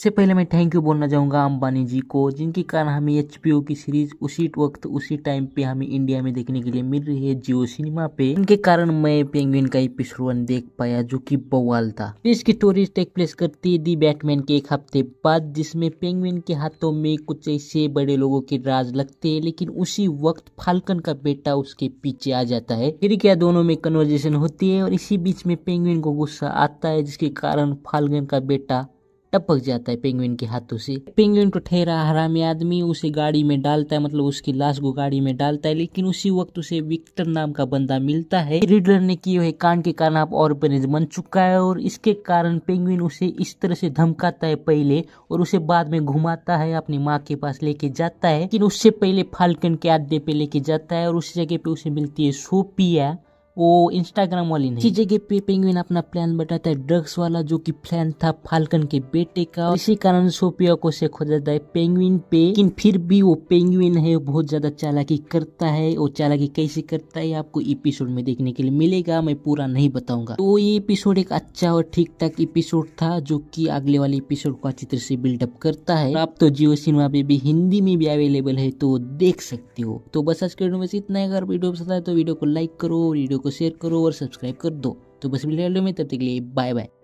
सबसे पहले मैं थैंक यू बोलना चाहूँगा अंबानी जी को जिनके कारण हमें एच की सीरीज़ उसी वक्त उसी टाइम पे हमें इंडिया में देखने के लिए मिल रही है जियो सिनेमा पे इनके कारण मैं पेंगुइन का एपिसोड वन देख पाया जो कि बवाल था इसकी स्टोरी टेक प्लेस करती है दी बैटमैन के एक हफ्ते बाद जिसमें पेंगुइन के हाथों में कुछ ऐसे बड़े लोगों के राज लगते है लेकिन उसी वक्त फाल्कन का बेटा उसके पीछे आ जाता है फिर क्या दोनों में कन्वर्जेशन होती है और इसी बीच में पेंगुइन को गुस्सा आता है जिसके कारण फाल्कन का बेटा टपक जाता है पेंगुइन के हाथों से पेंगुइन को तो ठहरा हरामी आदमी उसे गाड़ी में डालता है मतलब उसकी लाश को गाड़ी में डालता है लेकिन उसी वक्त उसे विक्टर नाम का बंदा मिलता है रिडलर ने किए हुए कांड के कारण आप और बने बन चुका है और इसके कारण पेंगुइन उसे इस तरह से धमकाता है पहले और उसे बाद में घुमाता है अपनी माँ के पास लेके जाता है लेकिन उससे पहले फाल्कन के आदे पे लेके जाता है और उस जगह पे उसे मिलती है सोपिया वो इंस्टाग्राम वाली नहीं जगह पे पेंगुइन अपना प्लान बताता है ड्रग्स वाला जो कि प्लान था फाल्कन के बेटे का इसी कारण सोपिया को से खो जाता है पेंगुइन पे लेकिन फिर भी वो पेंगुइन है बहुत ज्यादा चालाकी करता है और चालाकी कैसे करता है आपको एपिसोड में देखने के लिए मिलेगा मैं पूरा नहीं बताऊंगा तो ये एपिसोड एक अच्छा और ठीक ठाक एपिसोड था जो की अगले वाले एपिसोड को अच्छी तरह से बिल्डअप करता है आप तो जियो सिनेमा पे भी हिंदी में भी अवेलेबल है तो देख सकते हो तो बस आज के वीडियो में इतना अगर वीडियो पसंद आए तो वीडियो को लाइक करो वीडियो को शेयर करो और सब्सक्राइब कर दो तो बस मिले में तब तक के लिए बाय बाय